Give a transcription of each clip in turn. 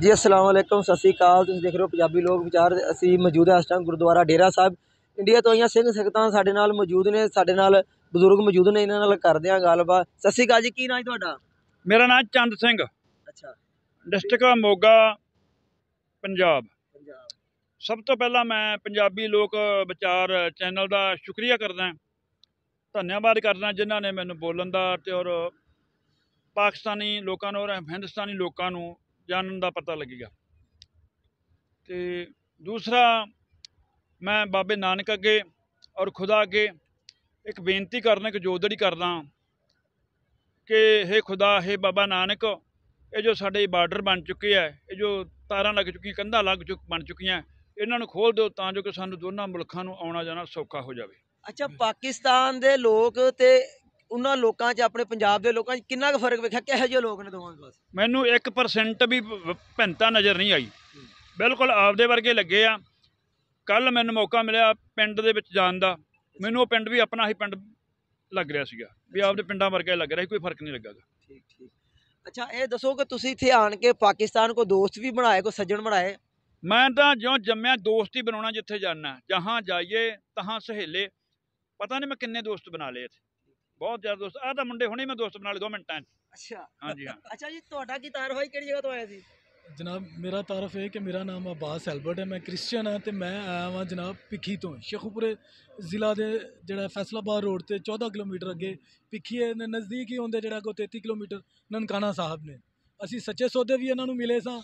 ਜੀ ਅਸਲਾਮ ਵਾਲੇਕਮ ਸਤਿ ਸ੍ਰੀ ਅਕਾਲ ਤੁਸੀਂ ਦੇਖ ਰਹੇ ਹੋ ਪੰਜਾਬੀ ਲੋਕ ਵਿਚਾਰ ਅਸੀਂ ਮੌਜੂਦ ਹਾਂ ਇਸ ਟਾਈਮ ਗੁਰਦੁਆਰਾ ਡੇਰਾ ਸਾਹਿਬ ਇੰਡੀਆ ਤੋਂ ਆਈਆਂ ਸਿੰਘ ਸਿੱਖਤਾਂ ਸਾਡੇ ਨਾਲ ਮੌਜੂਦ ਨੇ ਸਾਡੇ ਨਾਲ ਬਜ਼ੁਰਗ ਮੌਜੂਦ ਨੇ ਇਹਨਾਂ ਨਾਲ ਕਰਦੇ ਹਾਂ ਗੱਲਬਾਤ ਸਤਿ ਸ੍ਰੀ ਅਕਾਲ ਜੀ ਕੀ ਨਾਮ ਤੁਹਾਡਾ ਮੇਰਾ ਨਾਮ ਚੰਦ ਸਿੰਘ ਅੱਛਾ ਡਿਸਟ੍ਰਿਕਟ ਮੋਗਾ ਪੰਜਾਬ ਪੰਜਾਬ ਸਭ ਤੋਂ ਪਹਿਲਾਂ ਮੈਂ ਪੰਜਾਬੀ ਲੋਕ ਵਿਚਾਰ ਚੈਨਲ ਦਾ ਸ਼ੁਕਰੀਆ ਕਰਦਾ ਧੰਨਵਾਦ ਕਰਦਾ ਜਿਨ੍ਹਾਂ ਨੇ ਮੈਨੂੰ ਬੋਲਣ ਦਾ ਤੇ ਔਰ ਪਾਕਿਸਤਾਨੀ ਲੋਕਾਂ ਨੂੰ ਔਰ ਹਿੰਦੁਸਤਾਨੀ ਲੋਕਾਂ ਨੂੰ ਜਾਣਨ ਦਾ ਪਤਾ ਲੱਗੇਗਾ ਤੇ ਦੂਸਰਾ ਮੈਂ ਬਾਬੇ ਨਾਨਕ ਅੱਗੇ ਔਰ ਖੁਦਾ ਅੱਗੇ ਇੱਕ ਬੇਨਤੀ ਕਰਨਾ ਕਿ ਜੋਦੜੀ ਕਰਦਾ ਕਿ हे ਖੁਦਾ हे ਬਾਬਾ ਨਾਨਕ ਇਹ ਜੋ ਸਾਡੇ ਬਾਰਡਰ ਬਣ ਚੁੱਕੇ ਆ ਇਹ ਜੋ ਤਾਰਾਂ ਲੱਗ ਚੁੱਕੀ ਕੰਧਾਂ ਲੱਗ ਚੁੱਕ ਬਣ ਚੁੱਕੀਆਂ ਇਹਨਾਂ ਨੂੰ ਖੋਲ ਦਿਓ ਤਾਂ ਜੋ ਕਿ ਸਾਨੂੰ ਦੋਨਾਂ ਮੁਲਕਾਂ ਨੂੰ ਆਉਣਾ ਜਾਣਾ ਸੌਖਾ ਹੋ ਜਾਵੇ ਅੱਛਾ ਪਾਕਿਸਤਾਨ ਦੇ ਲੋਕ ਤੇ ਉਹਨਾਂ ਲੋਕਾਂ 'ਚ ਆਪਣੇ ਪੰਜਾਬ ਦੇ ਲੋਕਾਂ 'ਚ ਕਿੰਨਾ ਕੁ ਫਰਕ ਵੇਖਿਆ ਕਿਹੋ ਜਿਹੇ ਲੋਕ ਨੇ ਦੋਵਾਂ ਪਾਸੇ ਮੈਨੂੰ 1% ਵੀ ਭਿੰਨਤਾ ਨਜ਼ਰ ਨਹੀਂ ਆਈ ਬਿਲਕੁਲ ਆਪਦੇ ਵਰਗੇ ਲੱਗੇ ਆ ਕੱਲ ਮੈਨੂੰ ਮੌਕਾ ਮਿਲਿਆ ਪਿੰਡ ਦੇ ਵਿੱਚ ਜਾਣ ਦਾ ਮੈਨੂੰ ਉਹ ਪਿੰਡ ਵੀ ਆਪਣਾ ਹੀ ਪਿੰਡ ਲੱਗ ਰਿਹਾ ਸੀਗਾ ਵੀ ਆਪਦੇ ਪਿੰਡਾਂ ਵਰਗਾ ਲੱਗ ਰਿਹਾ ਕੋਈ ਫਰਕ ਨਹੀਂ ਲੱਗਾ ਠੀਕ ਠੀਕ ਅੱਛਾ ਇਹ ਦੱਸੋ ਕਿ ਤੁਸੀਂ ਇੱਥੇ ਆਣ ਕੇ ਪਾਕਿਸਤਾਨ ਕੋ ਦੋਸਤ ਵੀ ਬਣਾਏ ਕੋ ਸੱਜਣ ਬਣਾਏ ਮੈਂ ਤਾਂ ਜਿਉਂ ਜੰਮਿਆ ਦੋਸਤੀ ਬਣਾਉਣਾ ਜਿੱਥੇ ਜਾਣਾ ਜਹਾਂ ਜਾਈਏ ਤਹਾਂ ਸਹੇਲੇ ਪਤਾ ਨਹੀਂ ਮੈਂ ਕਿੰਨੇ ਦੋਸਤ ਬਣਾ ਲਏ ਇੱਥੇ ਬਹੁਤ ਜ਼ਿਆਦਾ ਦੋਸਤ ਆਹ ਤਾਂ ਮੁੰਡੇ ਹੁਣੇ ਮੈਂ ਦੋਸਤ ਬਣਾ ਲਏ 2 ਮਿੰਟਾਂ 'ਚ ਅੱਛਾ ਹਾਂਜੀ ਹਾਂ ਅੱਛਾ ਜੀ ਤੁਹਾਡਾ ਕੀ ਹੋਈ ਕਿਹੜੀ ਜਗ੍ਹਾ ਤੋਂ ਆਇਆ ਸੀ ਜਨਾਬ ਮੇਰਾ ਤਾਰਫ ਹੈ ਕਿ ਮੇਰਾ ਨਾਮ ਅਬਾਸ ਐਲਬਰਟ ਹੈ ਮੈਂ ਕ੍ਰਿਸਚੀਅਨ ਹਾਂ ਤੇ ਮੈਂ ਆਇਆ ਹਾਂ ਜਨਾਬ ਪਿੱਖੀ ਤੋਂ ਸ਼ੇਖੂਪੁਰੇ ਜ਼ਿਲ੍ਹਾ ਦੇ ਜਿਹੜਾ ਫੈਸਲਾਬਾਦ ਰੋਡ ਤੇ 14 ਕਿਲੋਮੀਟਰ ਅੱਗੇ ਪਿੱਖੀ ਦੇ ਨਜ਼ਦੀਕ ਹੀ ਹੁੰਦੇ ਜਿਹੜਾ ਕੋ 33 ਕਿਲੋਮੀਟਰ ਨਨਕਾਣਾ ਸਾਹਿਬ ਨੇ ਅਸੀਂ ਸੱਚੇ ਸੌਦੇ ਵੀ ਇਹਨਾਂ ਨੂੰ ਮਿਲੇ ਸਾਂ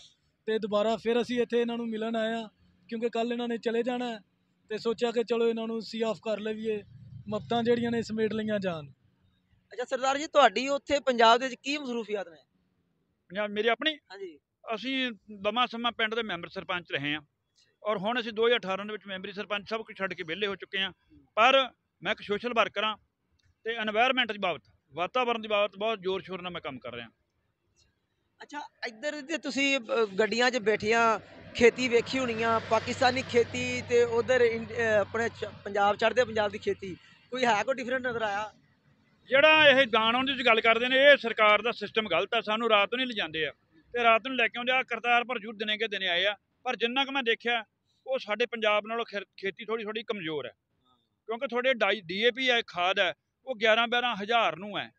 ਤੇ ਦੁਬਾਰਾ ਫਿਰ ਅਸੀਂ ਇੱਥੇ ਇਹਨਾਂ ਨੂੰ ਮਿਲਣ ਆਏ ਕਿਉਂਕਿ ਕੱਲ ਇਹਨਾਂ ਨੇ ਚਲੇ ਜਾਣਾ ਤੇ ਸੋਚਿਆ ਕਿ ਚਲੋ ਇਹਨਾਂ ਨੂੰ ਸੀ ਆਫ ਕਰ ਲਈਏ ਮਫਤਾਂ ਜਿਹੜੀਆਂ ਨੇ ਸਮੇਟ ਲਈਆਂ ਜਾਣ ਅੱਛਾ ਸਰਦਾਰ ਜੀ ਤੁਹਾਡੀ ਉੱਥੇ ਪੰਜਾਬ ਦੇ ਵਿੱਚ ਕੀ ਮਸਰੂਫੀਅਤ ਨੇ ਪੰਜਾਬ ਮੇਰੀ ਆਪਣੀ ਹਾਂਜੀ ਅਸੀਂ ਦਮਾ ਸਮਾ ਪਿੰਡ ਦੇ ਮੈਂਬਰ ਸਰਪੰਚ ਰਹੇ ਹਾਂ ਔਰ ਹੁਣ ਅਸੀਂ 2018 ਦੇ ਵਿੱਚ ਮੈਂਬਰੀ ਸਰਪੰਚ ਸਭ ਕੁਝ ਛੱਡ ਕੇ ਵਿਹਲੇ ਹੋ ਚੁੱਕੇ ਹਾਂ ਪਰ ਮੈਂ ਇੱਕ ਸੋਸ਼ਲ ਵਰਕਰ ਹਾਂ ਤੇ এনवायरमेंट ਦੀ ਬਾਬਤ ਵਾਤਾਵਰਣ ਦੀ ਬਾਬਤ ਬਹੁਤ ਜ਼ੋਰ ਸ਼ੋਰ ਨਾਲ ਮੈਂ ਕੰਮ ਕਰ ਰਿਹਾ ਅੱਛਾ ਇੱਧਰ ਤੇ ਤੁਸੀਂ ਗੱਡੀਆਂ 'ਚ ਬੈਠੀਆਂ ਖੇਤੀ ਵੇਖੀ ਹੋਣੀਆਂ ਪਾਕਿਸਤਾਨੀ ਖੇਤੀ ਤੇ ਉਧਰ ਆਪਣੇ ਪੰਜਾਬ ਚੜਦੇ ਪੰਜਾਬ ਦੀ ਖੇਤੀ ਕੋਈ ਹੈ ਕੋਈ ਡਿਫਰੈਂਟ ਨਜ਼ਰ ਆਇਆ ਜਿਹੜਾ ਇਹ ਦਾਣਾਂ ਦੀ ਗੱਲ ਕਰਦੇ ਨੇ ਇਹ ਸਰਕਾਰ ਦਾ ਸਿਸਟਮ ਗਲਤ ਆ ਸਾਨੂੰ ਰਾਤ ਨੂੰ ਹੀ ਲਿਜਾਂਦੇ ਆ ਤੇ ਰਾਤ ਨੂੰ ਲੈ ਕੇ ਆਉਂਦੇ ਆ ਕਰਤਾਰਪੁਰ ਜੁਰ ਦਿਨੇ ਕੇ ਦਿਨੇ ਆਏ ਆ ਪਰ ਜਿੰਨਾ ਕੁ ਮੈਂ ਦੇਖਿਆ ਉਹ ਸਾਡੇ ਪੰਜਾਬ ਨਾਲੋਂ ਖੇਤੀ ਥੋੜੀ ਥੋੜੀ ਕਮਜ਼ੋਰ ਹੈ ਕਿਉਂਕਿ ਤੁਹਾਡੇ ਡੀਏਪੀ ਹੈ ਖਾਦ ਹੈ ਉਹ 11 12 ਹਜ਼ਾਰ ਨੂੰ ਹੈ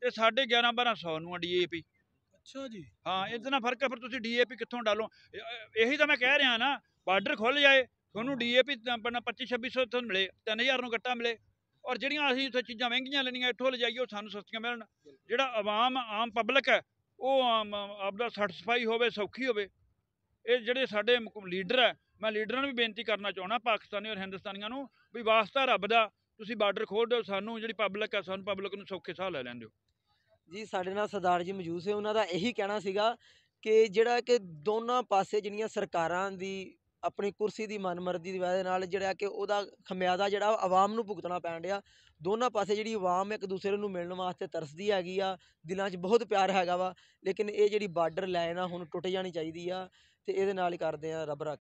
ਤੇ ਸਾਡੇ 11 1200 ਨੂੰ ਹੈ ਡੀਏਪੀ ਅੱਛਾ ਜੀ ਹਾਂ ਇਤਨਾ ਫਰਕ ਹੈ ਫਿਰ ਤੁਸੀਂ ਡੀਏਪੀ ਕਿੱਥੋਂ ਡਾਲੋ ਇਹੀ ਤਾਂ ਮੈਂ ਕਹਿ ਰਿਹਾ ਨਾ ਬਾਰਡਰ ਖੁੱਲ ਜਾਏ ਤੁਹਾਨੂੰ ਡੀਏਪੀ 25 2600 ਤੁਹਾਨੂੰ ਮਿਲੇ 3000 ਨੂੰ ਗੱਟਾ ਮਿਲੇ ਔਰ ਜਿਹੜੀਆਂ ਅਸੀਂ ਉੱਥੇ ਚੀਜ਼ਾਂ ਮਹਿੰਗੀਆਂ ਲੈਣੀਆਂ ਇੱਥੋਂ ਜਾਈਓ ਸਾਨੂੰ ਸਸਤੀਆਂ ਮਿਲਣ ਜਿਹੜਾ ਆਵਾਮ ਆਮ ਪਬਲਿਕ ਹੈ ਉਹ ਆਪਦਾ ਸੈਟੀਸਫਾਈ ਹੋਵੇ ਸੌਖੀ ਹੋਵੇ ਇਹ ਜਿਹੜੇ ਸਾਡੇ ਲੀਡਰ ਹੈ ਮੈਂ ਲੀਡਰਾਂ ਨੂੰ ਵੀ ਬੇਨਤੀ ਕਰਨਾ ਚਾਹਣਾ ਪਾਕਿਸਤਾਨੀ ਔਰ ਹਿੰਦੁਸਤਾਨੀਆਂ ਨੂੰ ਵੀ ਵਾਸਤਾ ਰੱਬ ਦਾ ਤੁਸੀਂ ਬਾਰਡਰ ਖੋਲ ਦਿਓ ਸਾਨੂੰ ਜਿਹੜੀ ਪਬਲਿਕ ਹੈ ਸਾਨੂੰ ਪਬਲਿਕ ਨੂੰ ਸੌਖੇ ਸਾਹ ਲੈ ਲੈਂਦੇ ਹੋ ਜੀ ਸਾਡੇ ਨਾਲ ਸਰਦਾਰ ਜੀ ਮੌਜੂਦ ਸੀ ਉਹਨਾਂ ਦਾ ਇਹੀ ਕਹਿਣਾ ਸੀਗਾ ਕਿ ਜਿਹੜਾ ਕਿ ਦੋਨਾਂ ਪਾਸੇ ਜਿਹੜੀਆਂ ਸਰਕਾਰਾਂ ਦੀ ਆਪਣੀ ਕੁਰਸੀ ਦੀ ਮਨਮਰਜ਼ੀ ਦੀ ਵਜ੍ਹਾ ਨਾਲ ਜਿਹੜਾ ਕਿ ਉਹਦਾ ਖਮਿਆਦਾ ਜਿਹੜਾ ਆਵਾਮ ਨੂੰ ਭੁਗਤਣਾ ਪੈਣ ਰਿਹਾ ਦੋਨਾਂ ਪਾਸੇ ਜਿਹੜੀ ਆਵਾਮ ਇੱਕ ਦੂਸਰੇ ਨੂੰ ਮਿਲਣ ਵਾਸਤੇ ਤਰਸਦੀ ਹੈਗੀ ਆ ਦਿਲਾਂ 'ਚ ਬਹੁਤ ਪਿਆਰ ਹੈਗਾ ਵਾ ਲੇਕਿਨ ਇਹ ਜਿਹੜੀ ਬਾਰਡਰ ਲਾਈਨ ਆ ਹੁਣ ਟੁੱਟ ਜਾਣੀ ਚਾਹੀਦੀ ਆ ਤੇ ਇਹਦੇ ਨਾਲ ਹੀ ਕਰਦੇ ਆ ਰੱਬ ਰਾਖਾ